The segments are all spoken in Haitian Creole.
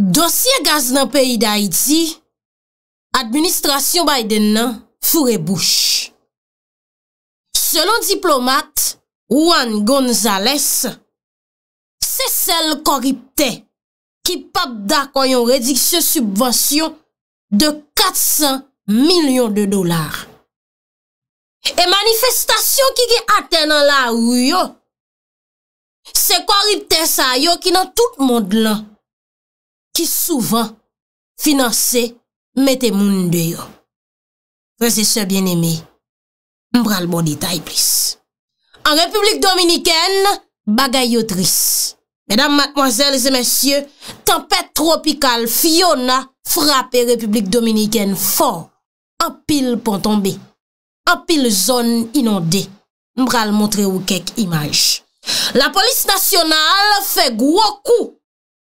Dosye gaz nan peyi d'Haïti, administrasyon Biden nan furebouche. Selon diplomat Juan González, se sel koripte ki pap dak wanyon rediksyon subwansyon de 400 milyon de dolar. E manifestasyon ki ki ate nan la ruyo, se koripte sa yo ki nan tout moun de lan Ki souvan finanse mette moun deyo. Prese se bien eme, mbral bon ditay plis. An Republik Dominiken, bagayotris. Medam, matmoazel, zemensye, Tempet Tropikal Fiona frape Republik Dominiken for. An pil pon tombe. An pil zon inonde. Mbral montre ou kek imaj. La polis nasyonal fe gwoku.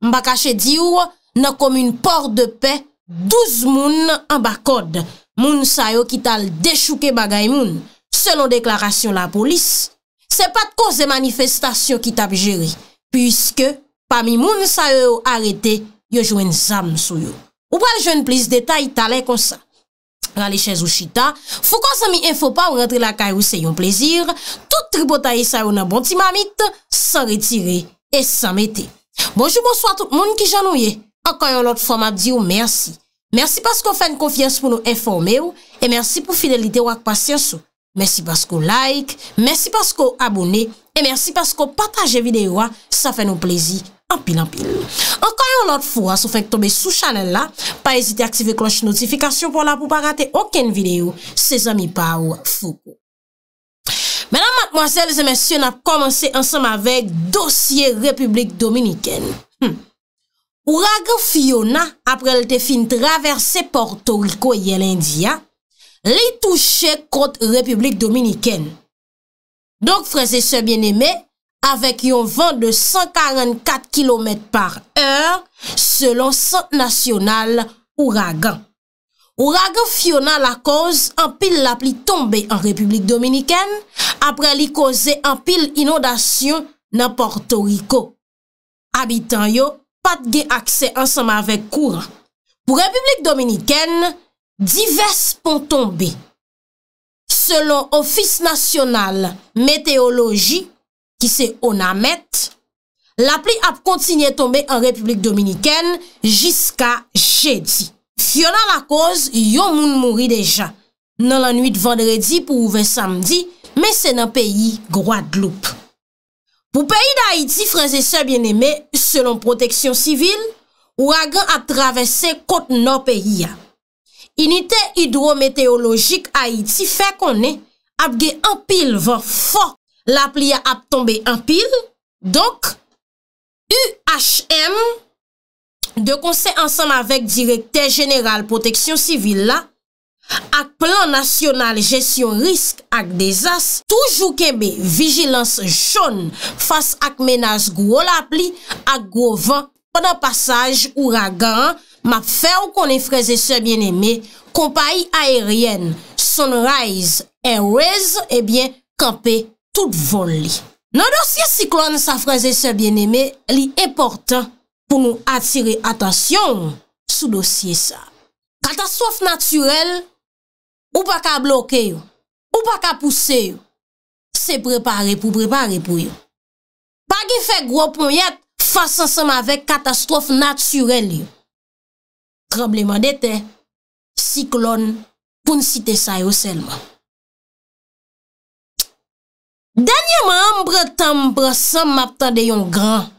Mba kache di ou, nan kom un por de pe, douz moun an bakod. Moun sa yo ki tal dechouke bagay moun. Selon deklarasyon la polis, se pat koze manifestasyon ki tap jere. Puiske, pami moun sa yo arete, yo jwen zam sou yo. Ou pal jwen plis detay talen konsa. Rale chèz ou chita, fou konsa mi enfo pa ou rentre la kay ou se yon plezir, tout tribo taye sa yo nan bonti mamit, san retire et san mette. Bonjou bonso a tout moun ki janou ye. Okoyon lot fwa ma diyo oh, mersi. Mersi paskou fèn konfians pou nou informe ou. E mersi pou fidelite ou ak pasyans ou. Mersi paskou like. Mersi paskou abone. E mersi paskou pataje videyo ou. Sa fèn nou plezi apil apil. Okoyon lot fwa sou fèn tobe sou chanel la. Pa ezite aktive kloche notifikasyon pou la pou pa gate oken videyo. Se zami pa ou fwo. Madame, mademoiselle, les messieurs, on a commencé ensemble avec dossier République Dominicaine. Hmm. Ouragan Fiyona, après l'été fin traversé Porto Rico et l'India, l'y touche contre République Dominicaine. Donc, frères et soeurs bien-aimés, avec yon vent de 144 km par heure, selon son national Ouragan. Ou ragan fiona la koz an pil la pli tombe an Republik Dominiken apre li koze an pil inodasyon nan Porto Rico. Abitan yo pat ge akse ansanman vek kour. Po Republik Dominiken, divers pon tombe. Selon Ofis National Meteorologie, ki se Onamet, la pli ap kontinye tombe an Republik Dominiken jiska jedi. Fyonan la koz, yon moun mouri deja, nan lan nuit vendredi pou ouve samdi, men se nan peyi Gwadloup. Pou peyi da Haiti, franze se bieneme, selon proteksyon sivil, ou agen ap travesse kote nan peyi ya. Inite hidro-meteologik Haiti fe konen ap ge anpil van fo, la pli ya ap tombe anpil, donk UHM, De konse ansanm avek direkter jeneral proteksyon sivil la, ak plan nasyonal jesyon risk ak dezas, toujou kebe vijilans joun fas ak menas gwo lap li, ak gwo van, podan pasaj, ou ragan, map fe ou konen freze se bieneme, kompai aeryen, son raiz, en reiz, ebyen, kampe tout von li. Nan dosye si klon sa freze se bieneme, li e portan, pou nou atire atansyon sou dosye sa. Katastrofe naturel, ou pa ka bloke yo, ou pa ka pousse yo, se prepare pou prepare pou yo. Pa ki fe gro pou yat, fasa seman vek katastrofe naturel yo. Problema dete, siklon pou n site sa yo selman. Danye mè ambre tembre, sam map ta deyon gran.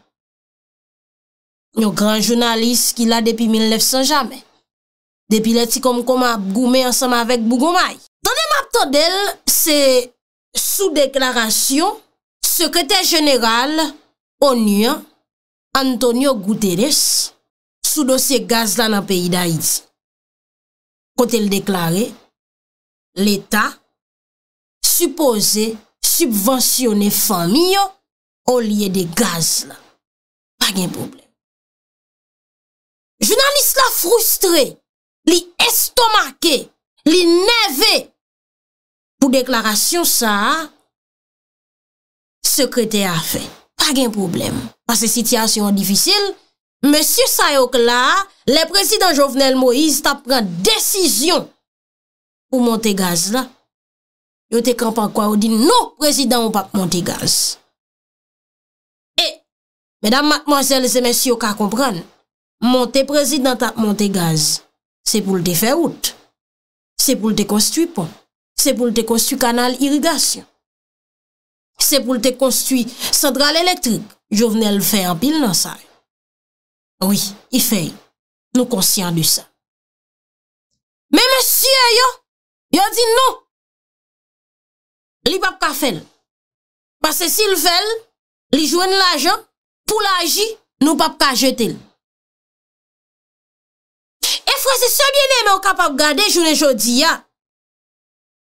Nyo gran jounalist ki la depi 1900 jamen. Depi leti kom kom ap goume ansama avèk Bougoumaï. Tande map to del se sou deklarasyon sekretè jeneral onyen Antonio Guterres sou dosye gaz la nan peyi da idzi. Kot el deklare l'Etat suppose subvensyone famiyo o liye de gaz la. Pag en problem. Jounanis la frustre, li estomake, li neve pou deklarasyon sa, sekrete a fe. Pag gen problem, pa se sityasyon difisil, Monsiou Sayok la, le prezident Jovenel Moïse ta pren desisyon pou Montegaz la. Yo te kampan kwa ou di nou prezident ou pap Montegaz. E, medam matmanjel, se monsiou ka kompran, Montè prezidentat Montegaz, se pou l te fè route, se pou l te konstu pon, se pou l te konstu kanal irigasyon, se pou l te konstu sandral elektrik, jo vene l fè an pil nan sa. Oui, i fè, nou konsyant nou sa. Me monsye yo, yo di nou, li pap ka fèl, pase si l fèl, li jwen l ajan, pou l aji, nou pap ka jetel. Fwa se se bine men w kap ap gade jounen jodi ya.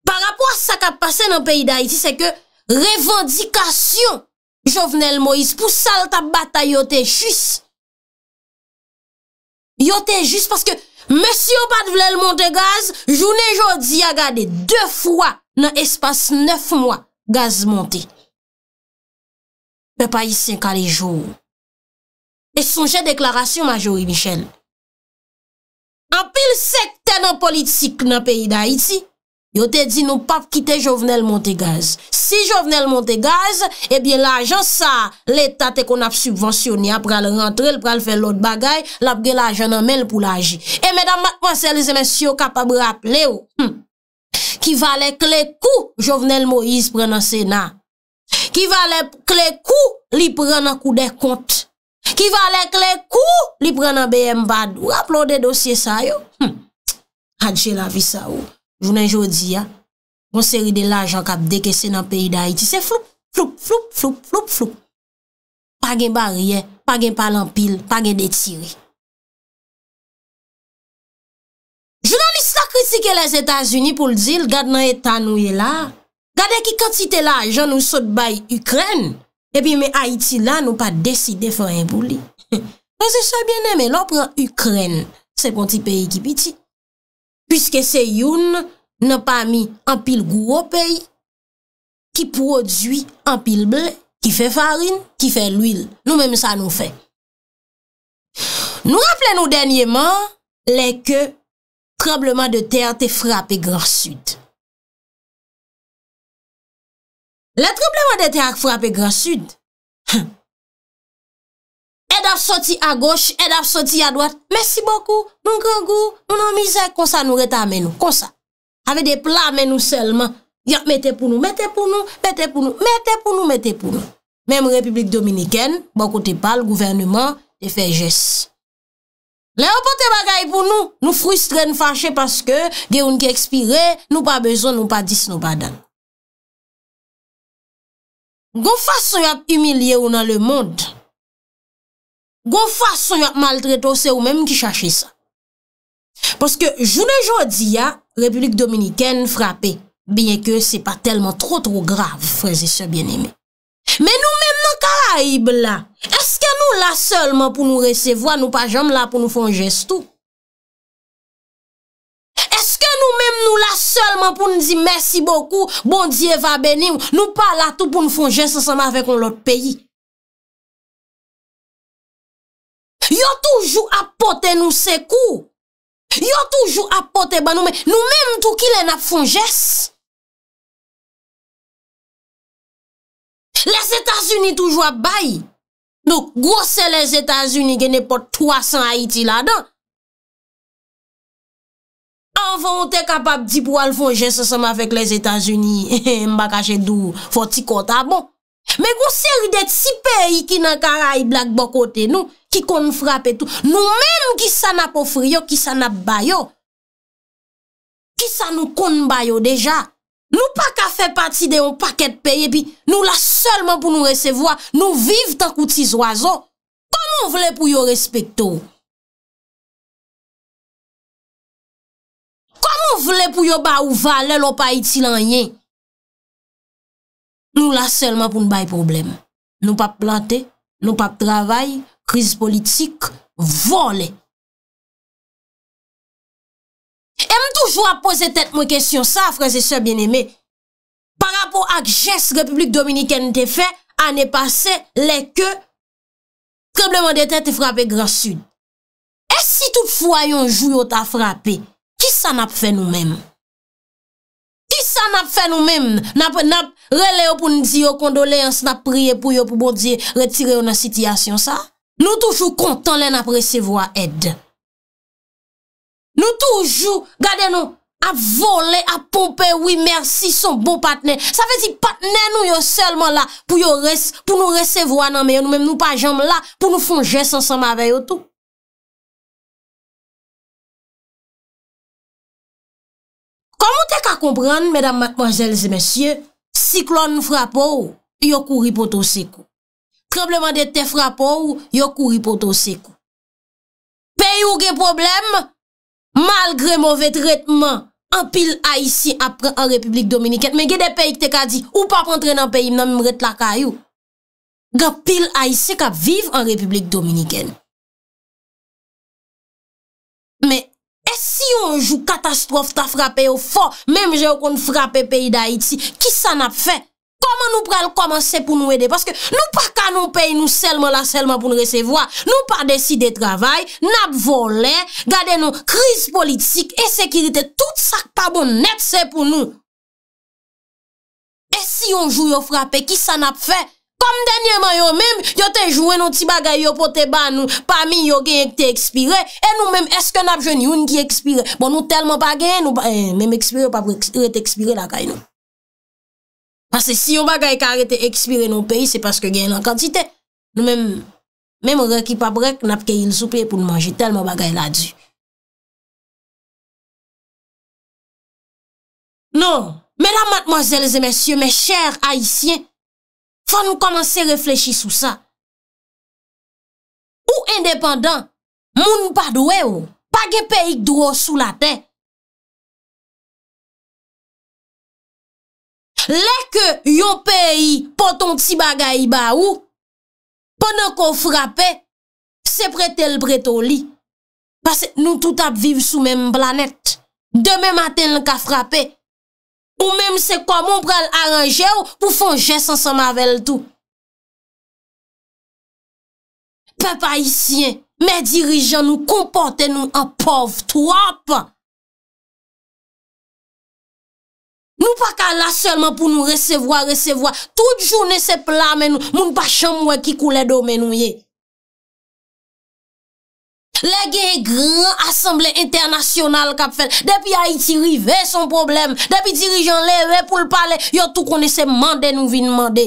Par apwa sa kap pase nan peyi da iti, se ke revendikasyon Jovenel Moïse pou salta bata yote jis. Yote jis paske, Monsi yon pat vlel monte gaz, jounen jodi ya gade de fwa nan espas 9 mwa gaz monte. Pe pa yi sen kade joun. E sonje deklarasyon majori Michel. An pil sekten an politik nan peyi da iti, yo te di nou pap kite Jovenel Montegaz. Si Jovenel Montegaz, ebyen eh la ajan sa, l'Etat e kon ap subvensyon ya pral rentre, pral fe l'ot bagay, l'apge la ajan an men pou la aji. E medan mwen se lise men syo kapab rap le ou, ki vale kle kou Jovenel Moise pran an sena, ki vale kle kou li pran an kou de kont. Ki va lek le kou li pre nan BM bad. Ou aplon de dosye sa yo. Hadje hm. la vi sa ou. Jounen jodi ya. Monseri de la ajan kap deke se nan peyi da iti. Se flup, flup, flup, flup, flup, flup. Pa gen barye, pa gen palan pil, pa gen detire. Jounen ni sa kritike les Etats-Unis pou l'dil. Gade nan etan nou ye la. Gade ki kantite la ajan ou sot bay Ukreni. Epi mè Haiti la nou pa deside fè rè mbou li. Pazè chè bienè mè lò prè Ukrèn, se konti peyi ki piti. Piske se youn nè pa mi anpil gwo peyi, ki prodwi anpil blè, ki fè farin, ki fè l'uil. Nou mèm sa nou fè. Nou rappele nou denyèman lè ke trableman de ter te frapè gran sud. Le trempleman de te ak frape gra sud. E daf soti a goch, e daf soti a doat. Mersi bokou, bon nou gangou, nou nan mizè. Kon sa nou reta amen nou, kon sa. Ave de pla amen nou selman. Metè pou nou, metè pou nou, metè pou nou, metè pou nou, metè pou nou. Mem Republik Dominikèn, bokou te pal, gouvernement te fe jès. Le opote bagay pou nou, nou frustren fache paske genoun ki ekspire, nou pa bezon, nou pa dis nou pa dan. Gon fwa sou yon ap umilye ou nan le moun. Gon fwa sou yon ap maltret ou se ou menm ki chache sa. Poske jounen jodi ya, Republik Dominikèn frape. Bien ke se pa telman tro tro grave, freze se bien eme. Men nou menm nan karaib la. Eske nou la solman pou nou resevoa, nou pa jom la pou nou fon jestou. Nou mèm nou la sèlman pou nou di mèsi boku, bon di eva bèni, nou pa la tout pou nou fon jès se sèm avèk on lòt peyi. Yo toujou apote nou se kou. Yo toujou apote banou, nou mèm tout ki lè nap fon jès. Les Etats-Unis toujou ap bayi. Nou gwo se les Etats-Unis genè pot 300 Haiti la dan. Avon ou te kapap di pou al fonje se seman fek les Etats-Unis, mbakache dou, foti kota ah bon. Me goun seri det si peyi ki nan kara ay blak bokote nou, ki kon frap etou. Nou men ou ki sa nap ofri yo, ki sa nap bayo. Ki sa nou kon bayo deja. Nou pa ka fe pati de yon paket peyi epi, nou la selman pou nou resevoa, nou viv tan koutis wazon. Koman vle pou yo respekte ou? Ou vle pou yo ba ou vle lopay iti lanyen Nou la selman pou nou bay problem Nou pa plante, nou pa travay Kriz politik Vole E m toujwa pose tet mwen kesyon sa Fraze se bien eme Par rapport ak jes republik dominiken te fe A ne pase le ke Trebleman de tet te frape Gras sud E si tout fwayon jou yo ta frape E si tout fwayon jou yo ta frape sa nap fe nou menm. Ki sa nap fe nou menm, nap rele yo pou nidzi yo kondoleans, nap priye pou yo pou bondye, retire yo nan sityasyon sa. Nou toujou kontan le nap resevo a ed. Nou toujou, gade nou, a vole, a pompe, oui, mersi, son bon patnen. Sa vezi patnen nou yo selman la pou yo res, pou nou resevo a nan meyo, nou menm nou pa jem la, pou nou fon jes ansan ma veyo tou. kompren, mèdam, magèl, zè, mèsyè, siklon frapou, yokou ripotosèkou. Trebleman de te frapou, yokou ripotosèkou. Peyou gen problem, malgre mouve tretman, an pil aisi apre an Republik Dominikèn. Men gen de peyik te ka di, ou pa pwantren an peyim nan mwet lakayou. Ga pil aisi ka viv an Republik Dominikèn. Men, Yonjou katastrofe ta frape yo fò Mem jè yo kon frape peyi da iti Ki sa nap fè Koman nou pral koman se pou nou ede Paske nou pa kanon peyi nou selman la selman pou nou resevoa Nou pa deside travay Nap vole Gade nou kriz politik Esekirite tout sak pa bon net se pou nou E si yonjou yo frape Ki sa nap fè Kom denye man yo mèm, yo te jwè nou ti bagay yo pote ban nou, pa mi yo gen yon te ekspire, e nou mèm eske nap jwen yon ki ekspire. Bon nou telman bagay, nou mèm ekspire, yo pa brek eh, te ekspire la kay nou. Pase si yon bagay ka rete ekspire nou peyi, se paske gen lankantite. Nou mèm, mèm reki pa brek, nap ke yon souple pou nou manje telman bagay la di. Non, mèdam matmozèlze mèsyè, mè chèr haisyen, Fwa nou komanse reflechi sou sa. Ou independant, mounou pa dwe ou, pa ge pe yik dwe ou sou la ten. Lè ke yon pe yi poton tsi bagayi ba ou, ponen kon frape, se prete l bretou li. Pase nou tout ap viv sou menm planet. Deme maten l ka frape. Ou mem se kwa moun prel aranje ou pou fon jes ansan mavel tou. Pe pa isyen, me dirijan nou kompante nou an pov tou ap. Nou pa ka la selman pou nou resevoa, resevoa. Tout jounen se pla men nou, moun pa chan mwen ki koule do men nou ye. Le genye gran asemble internasyonal kap fel. Depi Haiti rive son problem. Depi dirijan leve pou l'pale. Yo tou kone se mande nou vi n'mande.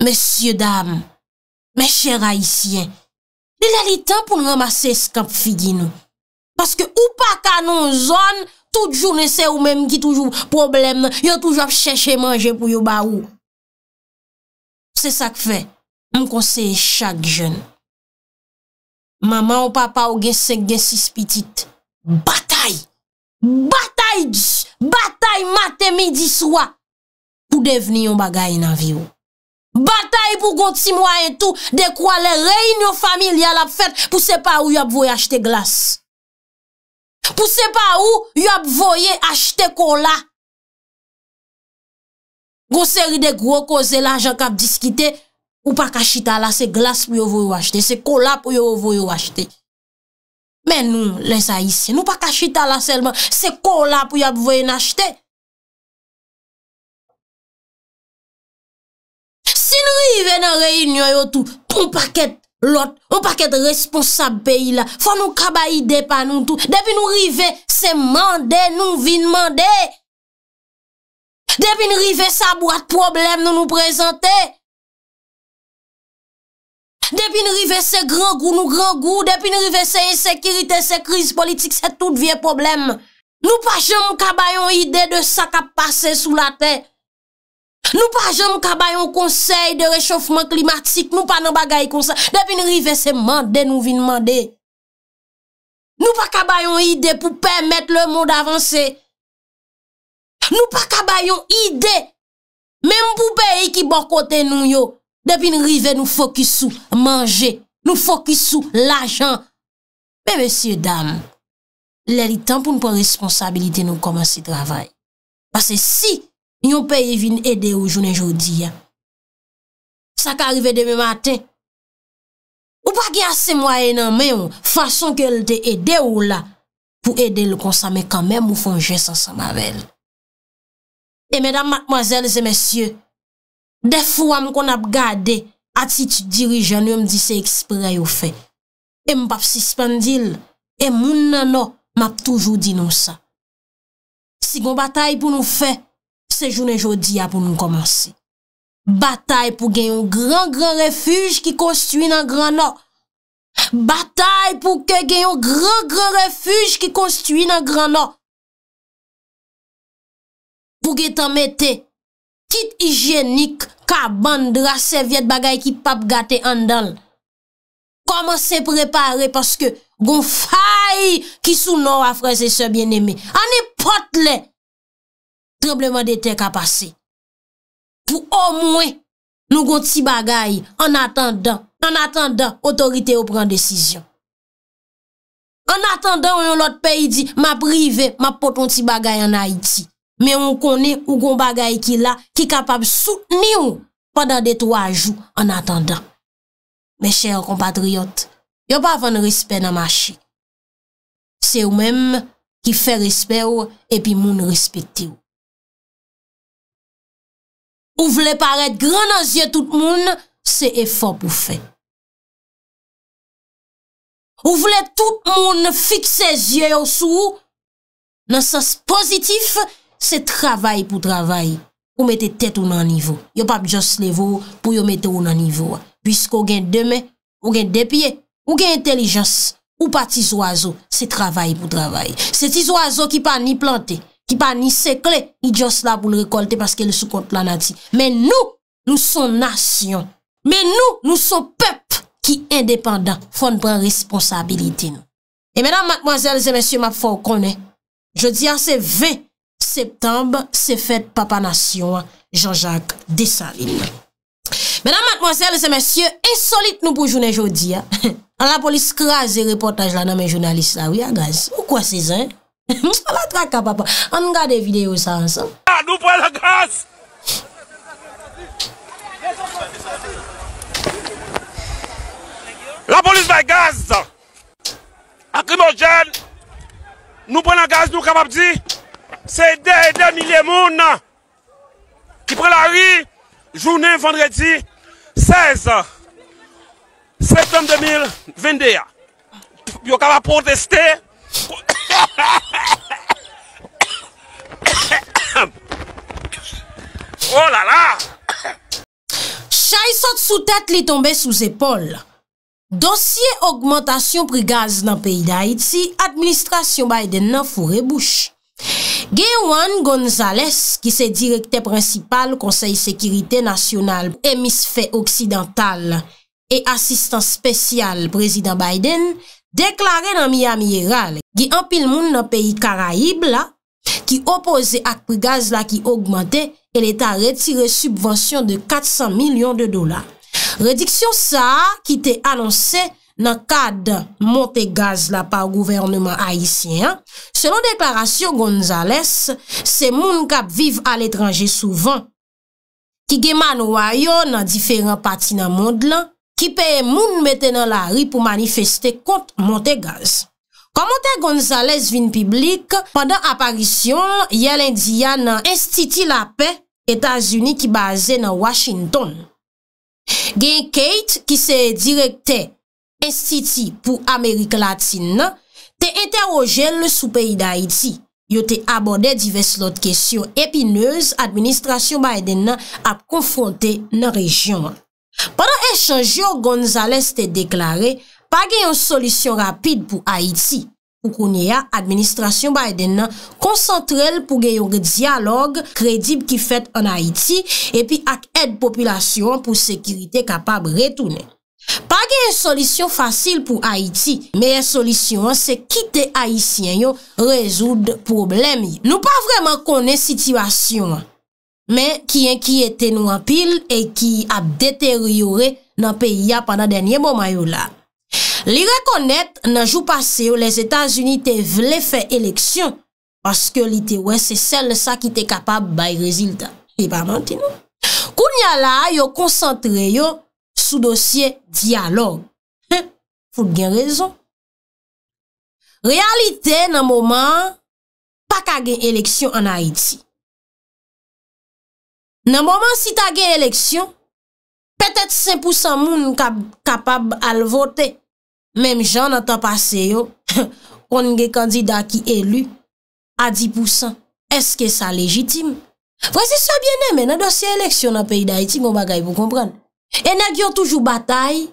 Mesye dam, mesye rayisyen. Dile li tan pou n'ramase skanp figi nou. Paske ou pa kanon zon, tout jou ne se ou menm ki toujou problem nan. Yo toujou ap chèche manje pou yo ba ou. Se sa k fe, moun konseye chak jen. Mama ou papa ou gesek gesis pitit. Batay. Batay. Batay mate midi swa. Pou deveni yon bagay nan vi ou. Batay pou gonti mwa en tou. Dekwa le rey nou famil ya la fèt. Pou sepa ou yop voye achete glas. Pou sepa ou yop voye achete kola. Gonseri dek woko zela anjan kap diskite. Ou pa kachita la se glas pou yo vo yo achete, se kola pou yo vo yo achete. Men nou, lè sa yise, nou pa kachita la selman, se kola pou yo vo yo achete. Si nou rive nan reynyo yo tou, ou pa ket lot, ou pa ket responsab beyi la, fwa nou kaba ide pa nou tou, depi nou rive se mande, nou vin mande. Depi nou rive sa bo at problem nou nou prezante. Depi nou rive se gran gou nou gran gou, depi nou rive se yon sekirite, se kriz politik, se tout vie problem. Nou pa jom kaba yon ide de sa ka pase sou la te. Nou pa jom kaba yon konsey de rechofman klimatik, nou pa nan bagay konsey. Depi nou rive se mande nou vi nmande. Nou pa kaba yon ide pou permette le moun avanse. Nou pa kaba yon ide, men pou pe yon ki bon kote nou yo. Depi nou rive nou fokusou manje, nou fokusou lajan. Pe monsye dam, lèri tan pou nou pon responsabilite nou koman si travay. Pase si, yon peye vin ede ou jounen joudi ya. Sa ka rive deme maten. Ou pa ki ase mwayen anmen, fason ke lte ede ou la, pou ede l konsame kamen mou fonje san san babel. E mèdam, mwazèl, zè monsye, Defwa m kon ap gade, atitude dirijan yo m di se ekspre yo fe. E m pap sispandil, e moun nanon, m ap toujou di nan sa. Si kon batay pou nou fe, se jounen jodi ya pou nou komanse. Batay pou genyon gran gran refuj ki konstuy nan gran nan. Batay pou genyon gran gran refuj ki konstuy nan gran nan. Pou genyon mète... Kit hijenik ka bandra servyet bagay ki pap gate andal. Koman se prepare paske gon faye ki sou nou afreze se bieneme. Ani potle. Trebleman de tek a pase. Pou o mwen nou gon ti bagay an atan dan. An atan dan otorite ou pran desisyon. An atan dan ou yon lot peyi di ma prive ma poton ti bagay an Haiti. Me yon kone ou goun bagay ki la ki kapab soutni ou padan detou a jou an atanda. Me chè yon kompatriot, yon pa avan rispe nan ma chik. Se ou men ki fè rispe ou, epi moun rispe ti ou. Ou vle paret gren nan zye tout moun, se e fò pou fè. Ou vle tout moun fik se zye ou sou, nan sòs pozitif, Se travaye pou travaye Ou mette tet ou nan nivou Yo pap jos leve ou pou yo mette ou nan nivou Pisko gen deme ou gen depye Ou gen intelijans Ou pati zo azo Se travaye pou travaye Se ti zo azo ki pa ni plante Ki pa ni sekle ni jos la pou le rekolte Paske le sou kont planati Men nou nou son nasyon Men nou nou son pep Ki independant fon pran responsabilite nou E menan madmoazel zemensye map fokone Je di an se ve Sèpèmbe se fèd Papa Nation, Jean-Jacques Desalines. Mèdame, matman, sèlè, sèmèsyè, insolite nou pou jounè joudi. La polis krasè reportaj la nan mè jounalist la. Ou yè gaz? Ou kwa sèzè? Mwala traka papa. An nou ga de videyo sa ansan. Nou pren la gaz! La polis va gaz! A krimo jèn! Nou pren la gaz nou kapap di! Nou pren la gaz! Sey dey de milye moun, ki pre la ri, jounen, vendredi, 16 septem 2021. Yo kava proteste. Oh la la! Chay sot sou tete li tombe sou zepol. Dosye augmentation pri gaz nan peyi da Haiti, administrasyon Biden nan fure bouch. Gewan Gonzales ki se direkte principal konsey sekirite nasyonal emisfe oksidental e asistan spesyal prezident Biden deklare nan Miami-Eral ki empil moun nan peyi Karaib la ki opose ak prigaz la ki augmente el eta retire subwansyon de 400 milyon de dola. Rediksyon sa ki te anonse nan kade Montegaz la pa ou gouvernement Haitien, selon deklarasyon Gonzales, se moun kap vive al etranje souvan, ki geman wanyo nan diferent pati nan moun la, ki pe moun mette nan la ri pou manifeste kont Montegaz. Kon Montegaz vin piblik, pandan aparisyon, yalendiya nan Estiti la pe, Etasuni ki baze nan Washington. Gen Kate ki se direkte Estiti pou Amerika Latine te interoje le sou peyi da Haiti. Yo te abode divers lot kesyon epinez administrasyon Biden ap konfronte nan rejyon. Padan eshanjyo, Gonzalez te deklare pa geyon solisyon rapid pou Haiti. Ou konye ya administrasyon Biden koncentrel pou geyon ge diyalog kredib ki fet an Haiti epi ak ed popilasyon pou sekirite kapab retounen. Pa gen yon solisyon fasil pou Haiti, me yon e solisyon se kite Haitien yon rezoud problem yon. Nou pa vreman konen sityvasyon, men ki yon ki ete nou an pil e ki ap deteriore nan peyi ya pandan denye mouman yon la. Li rekonet nan jou pase yon les Etats-Unis te vle fè eleksyon paske li te wè se sel sa ki te kapab bay reziltan. E pa menti nou. Kou nya la yo konsantre yon sou dosye diyalog. Fout gen rezon. Realite nan mouman, pa ka gen eleksyon an Haiti. Nan mouman si ta gen eleksyon, petet 5% moun kapab al vote, menm jan an ta pase yo, kon gen kandida ki elu, a 10%. Eske sa legitime? Vwese sa biene men, nan dosye eleksyon an peyi d'Haiti, mou bagay pou kompran. E na gyo toujou batay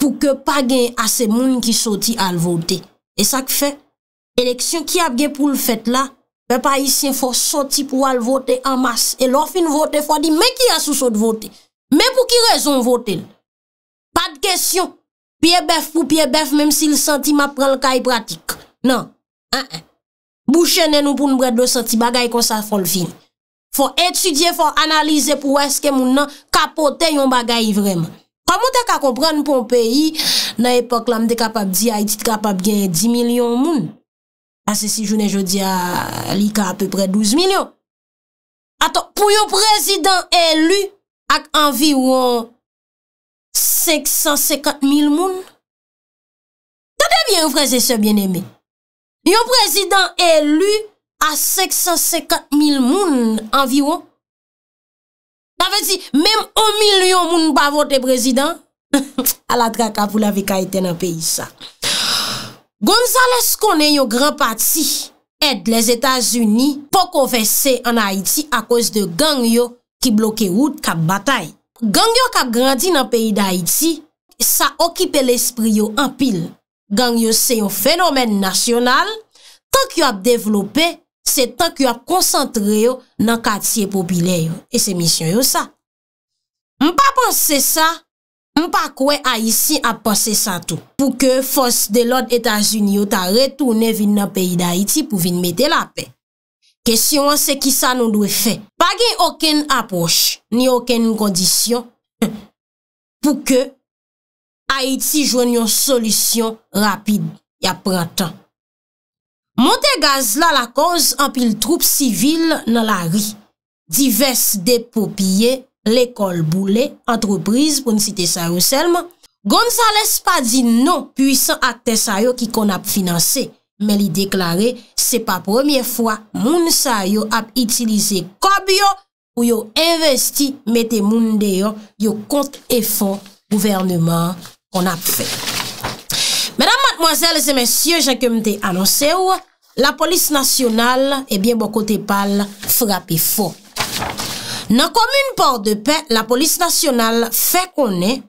pou ke pa gen ase moun ki soti al vote. E sa k fe, eleksyon ki ap gen pou l fèt la, pe pa isyen fò soti pou al vote amas. E lòf in vote fò di, men ki aso sote vote? Men pou ki rezon vote? Pa d kèsyon, piye bef pou piye bef, menm si l santi ma pran l kaj pratik. Nan, an an. Bouchè nen nou pou n bret l santi bagay kon sa fò l fin. Fò etudye, fò analize pou wè skè moun nan kapote yon bagay vreman. Kwa moun te ka kompran pou mpèyi, nan epok la m de kapap di a iti te kapap gen 10 milyon moun. Ase si jounen jodi a li ka apèpè 12 milyon. Ato, pou yon prezident elu ak anvi wò 550 mil moun, ta devyen yon prezident sebyen eme. Yon prezident elu A sek san sekat mil moun anviwo. Mwen vezi, menm on mil lyon moun ba vote prezident. A la draka, pou la ve ka ite nan peyi sa. Gonzales konen yo gran pati ed les Etats-Unis pou konvesse an Haiti a kouz de gang yo ki bloke wout kap batay. Gang yo kap gradi nan peyi d'Haïti, sa okipe l'esprit yo an pil. Gang yo se yon fenomen nasyonal, Se tank yo ap konsantre yo nan katiye popile yo E se misyon yo sa M pa ponse sa M pa kwe Aiti ap ponse sa tou Pou ke fos de lot Etasunyo ta retoune vin nan peyi da Aiti pou vin mette la pe Kesyon se ki sa nou lwe fe Pagey oken aproche ni oken kondisyon Pou ke Aiti joun yo solisyon rapide ya prantan Montegaz la la konz anpil troupe sivil nan la ri. Dives depo pye, l'ekol boule, antreprise pou nsite sa yo selman. Gonzales pa di nou puisan akte sa yo ki kon ap finanse. Men li deklare se pa premier fwa moun sa yo ap itilize kob yo pou yo investi mette moun deyo yo kont efon gouvernement kon ap fe. Menam matmoazel se men syo jenke mte anonse oua. la polis nasyonal, ebyen bo kote pal, frapi fo. Nan komoun port de pe, la polis nasyonal fe konen,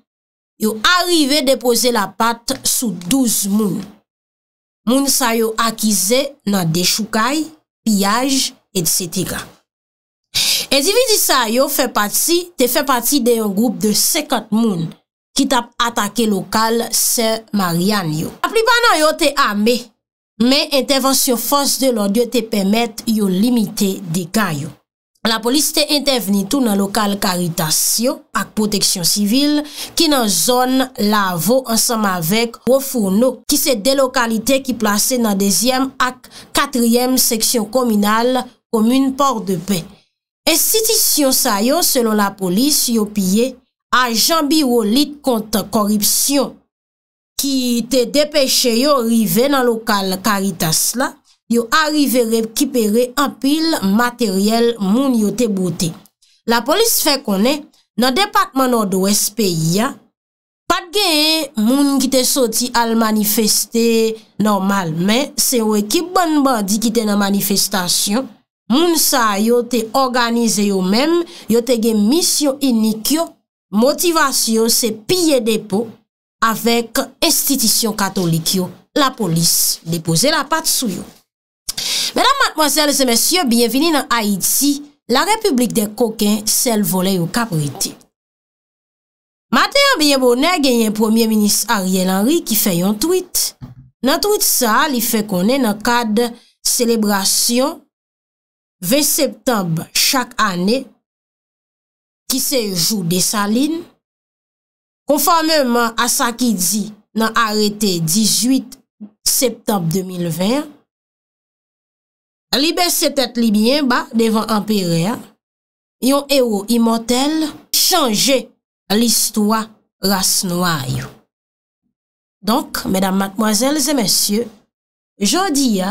yo arrive depoze la pat sou 12 moun. Moun sa yo akize nan deshukay, piyaj, et setika. Edivisi sa yo fe pati, te fe pati de yon goup de sekat moun, ki tap atake lokal se Marian yo. Apli banan yo te ame. Men, intervensyon fons de lò diote pèmèt yò limite di kanyo. La polis te interveni tou nan lokal karitasyon ak poteksyon sivil ki nan zon lavo ansam avèk wò founou ki se de lokalite ki plase nan dezyem ak katryem seksyon kominal komoun port de pè. En sitisyon sayon, selon la polis, yò piye a janbi wò lit kont koripsyon ki te depèche yo rive nan lokal karitas la, yo arrive rekipere apil materyel moun yo te bote. La polis fe konè, nan depatman an do espè ya, pat genye moun ki te soti al manifeste normalmen, se wè ki bon bandi ki te nan manifestasyon, moun sa yo te organize yo men, yo te gen misyon inik yo, motivasyon se pye depo, avèk estitisyon katolik yo, la polis depoze la pat sou yo. Mèdam matmwazèl zè mèsyò, biyevini nan Haidzi, la republik de kokèn sel vole yo kapriti. Matè an biye bonè genyen Premier Ministre Ariel Henry ki fè yon tweet. Nan tweet sa, li fè konè nan kad celebrasyon 20 septembre chak anè ki se jou de salin Konformeman a sa ki di nan arete 18 septembe 2020, libe setet libyen ba devan empereya, yon ero imotel chanje listwa rasnwayo. Donk, medan matmoazel zemensye, jodi ya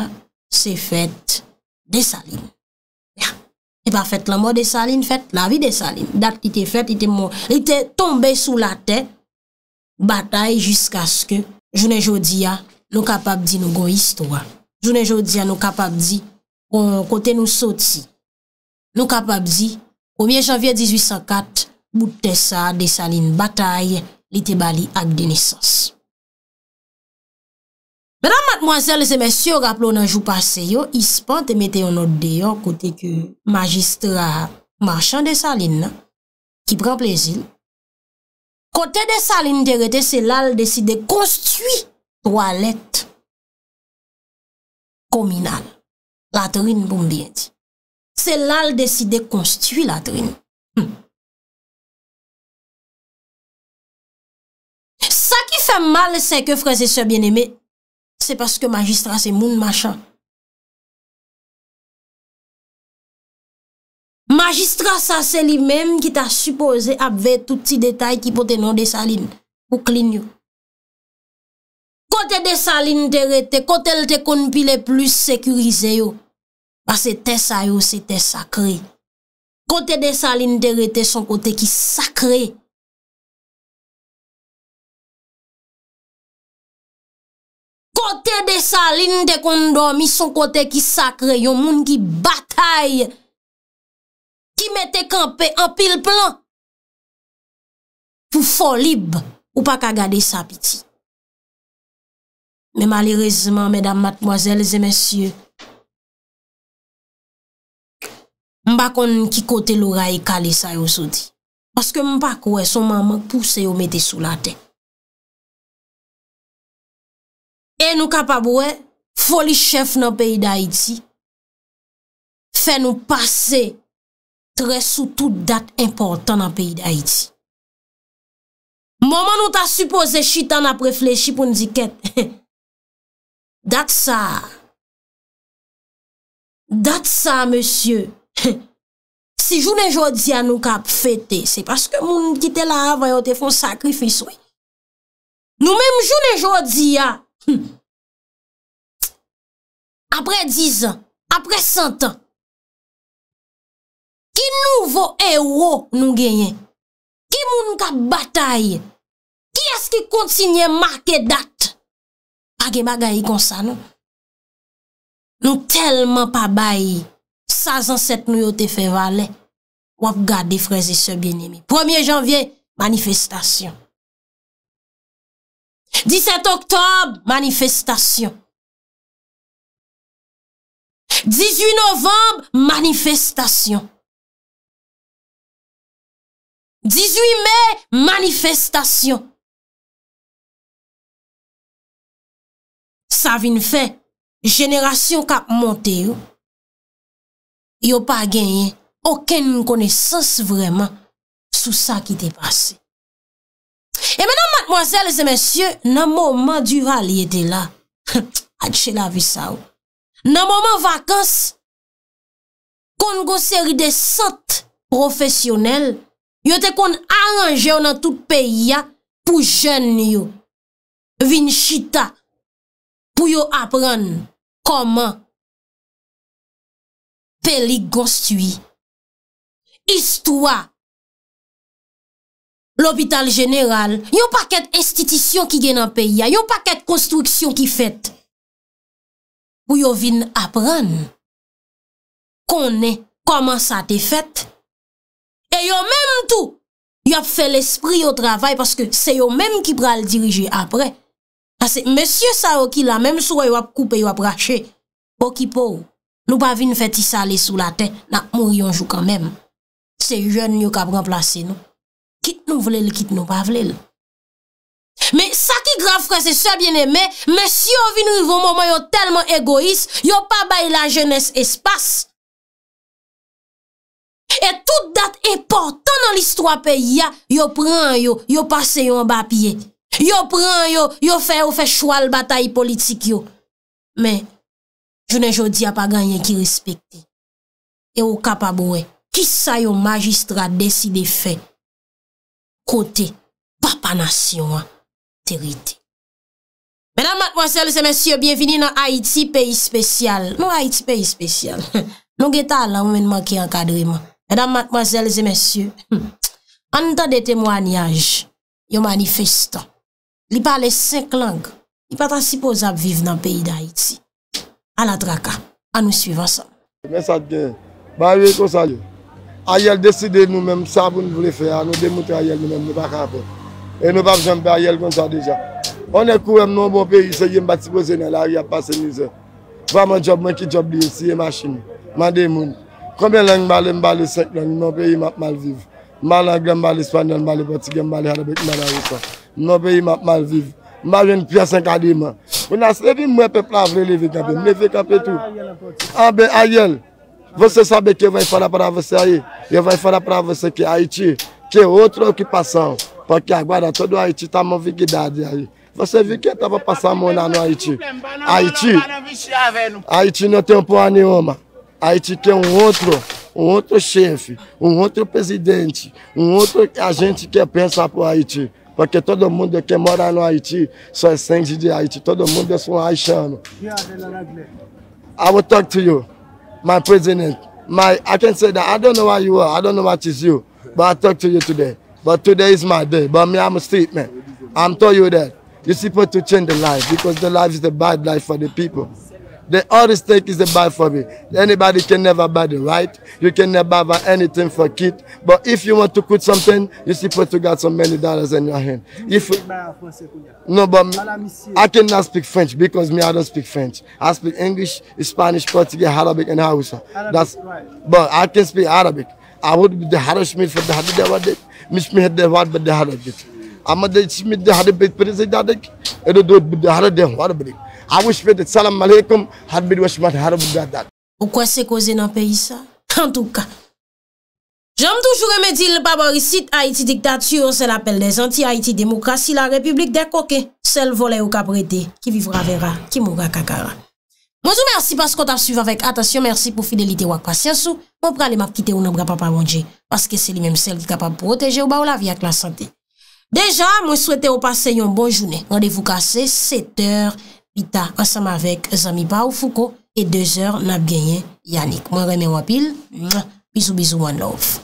se fet desalim. E pa fèt la mò de Saline, fèt la vi de Saline. Dat ite fèt, ite mò, ite tombe sou la tè. Batae jisk aske, jounen jodi ya, nou kapab di nou gò histwa. Jounen jodi ya, nou kapab di, kote nou soti. Nou kapab di, 1 janvye 1804, boutè sa de Saline batae, li te bali ak denesans. Menan matmwansel se mensyo, raplo nan jou paseyo, ispan te mette yon od deyo, kote ke magistra marchan de salin nan, ki pren plezil. Kote de salin te rete, se lal deside konstui toalet, kominal, latrin pou mbieti. Se lal deside konstui latrin. Sa ki fe mal, se ke fransese bieneme, se paske magistra se moun machan. Magistra sa se li menm ki ta suppose apve touti detay ki potenon de salin pou klin yo. Kote de salin te rete, kote l te konpile plus sekurize yo, paske tesay yo se te sakre. Kote de salin te rete, son kote ki sakre. Kote de sa lin de kon do mi son kote ki sakre yon moun ki batay. Ki mette kampe an pil plan. Pou folib ou pa ka gade sa piti. Me malirezman, medam, matmoazel, zemensye. Mba kon ki kote lora yi kale sa yo zodi. Paske mba kowe son maman puse yo mette sou la tenk. E nou kap ap wè, foli chef nan peyi d'Haïti, fè nou pase tre sou tout dat important nan peyi d'Haïti. Moman nou ta suppose, chitan ap reflechi pou n'ziket. Dat sa. Dat sa, monsye. Si jounen jòdia nou kap fete, se paske moun kite la avan yo te fon sakrifis wè. Nou mèm jounen jòdia, Hmm. apre 10 an, apre 100 an ki nouvo ewo nou genyen ki moun ka batay ki aske konti nye make dat pa gen bagay kon sa nou nou telman pa bayi sa zan set nou yo te fe vale wap ga defreze se bienyemi 1 janvye, manifestasyon 17 oktob, manifestasyon. 18 novemb, manifestasyon. 18 me, manifestasyon. S'avine fè, jenèrasyon kap monte yo, yo pa genyen, okèn mè kone sè sè vreman sou sa ki te basè. E mè nan, Matmoasele se mesye, nan mouman du val ye oh. de la, atche la vi sa ou, nan mouman vakans, kon goseri de sat profesyonel, yo te kon aranje ou nan tout peyi ya pou jen yo, vin chita pou yo apren koman, peli gos tuyi, istwa, l'hôpital jeneral, yon pa ket institisyon ki gen an peyi ya, yon pa ket konstruksyon ki fet, pou yon vin apren, konen, koman sa te fet, e yon menm tou, yon fe l'esprit yon travay, paske se yon menm ki pral dirije apre, monsye sa okila, menm sou yon ap koupe yon ap rache, poki bon, pou, nou pa vin feti sale sou la ten, nan moun yon jou kanmen, se yon yon ka branplase nou, Kit nou vle li, kit nou pa vle li. Me, sa ki graf frese, se biene me, me si yo vinu yon momen yo telman egoist, yo pa bay la jenese espas. E tout dat important nan l'histoire peyi ya, yo pren yo, yo pase yo an bapye. Yo pren yo, yo fe ou fe choual bataye politik yo. Me, jounen jodi a pa ganyen ki respekte. E ou kapabouen. Ki sa yo magistra deside fey? Kote, pa pa nasyon an, terite. Mèdam matmozèl zè mèsyò, bienvini nan Haiti, peyi spesyal. Non Haiti, peyi spesyal. Non getal an, mwen manke an kadreman. Mèdam matmozèl zè mèsyò, an tan de temwanyaj, yon manifestan, li pale 5 lang, li patan sipozab vive nan peyi d'Haiti. A la draka, an nou suivansan. Mèsa djen, baywe kosalyo. A yel deside nou menm sa pou nou vle fe a, nou demoute a yel nou menm, nou pa kape. E nou pa vje mpe a yel konta deja. One kou em nou mbo peri se yen batipo zenel a yen pasenize. Vwa mwen job mwen ki job diye, siye machini. Man dey moun. Kome lang malen mbali sek lan, nou mpe yen map malviv. Malan gen mbali spanyan, mali poti gen mbali harabe, nou mpe yen map malviv. Malen piya sen kadeyman. Mwen a se di mwen pe pravle leve kapen, leve kapen tou. A be a yel. Você sabe que vai falar para você aí? Eu vou falar para você que é Haiti, que outra é ocupação, porque agora todo o Haiti está movignado aí. Você viu que estava passando a mão lá no Haiti? Haiti, Haiti não tem porra nenhuma. Haiti tem um outro, um outro chefe, um outro presidente, um outro agente que pensa para o Haiti. Porque todo mundo que mora no Haiti só é sangue de Haiti. Todo mundo é um haitiano. I will talk to you. my president, my I can say that I don't know why you are, I don't know what is you, but I talk to you today. But today is my day. But me, I'm a statement. I'm telling you that you see, people to change the life because the life is the bad life for the people. The, all the is a buy for me. Anybody can never buy the right. You can never buy anything for kid. But if you want to cook something, you supposed to got so many dollars in your hand. You if no, but me, I cannot speak French because me I don't speak French. I speak English, Spanish, Portuguese, Arabic, and Hausa. That's right. But I can speak Arabic. I would be the Harashmir for the Hadidawadit, Mishmir the Wad, but the Hadadit. I'm a Smith the Hadabit, but a Dadik, and do the Hadadit, A weshpetet, salam aleikum, harbid weshman, harbid weshman. Ou kwa se koze nan peyi sa? En touka. Jom toujou remedi lpaborisit, Haiti diktatuyon, se la pel des anti-Haiti demokrasi, la republik de koke, sel vole ou kabrede, ki vivra vera, ki moura kakara. Moun sou mersi paskot ap suyve avèk. Atasyon mersi pou fidelite wak pasyansou, moun prale map kite ou nan bra pa pa wange, paske se li mèm sel ki kapab proteje ou ba ou la vi ak la sante. Dejan, moun souwete ou pase yon bon jounè. Pita, ansama vek Ezamiba ou Fouko E 2h nap genye Yannick Mwen reme wapil Bizou bizou mwen lov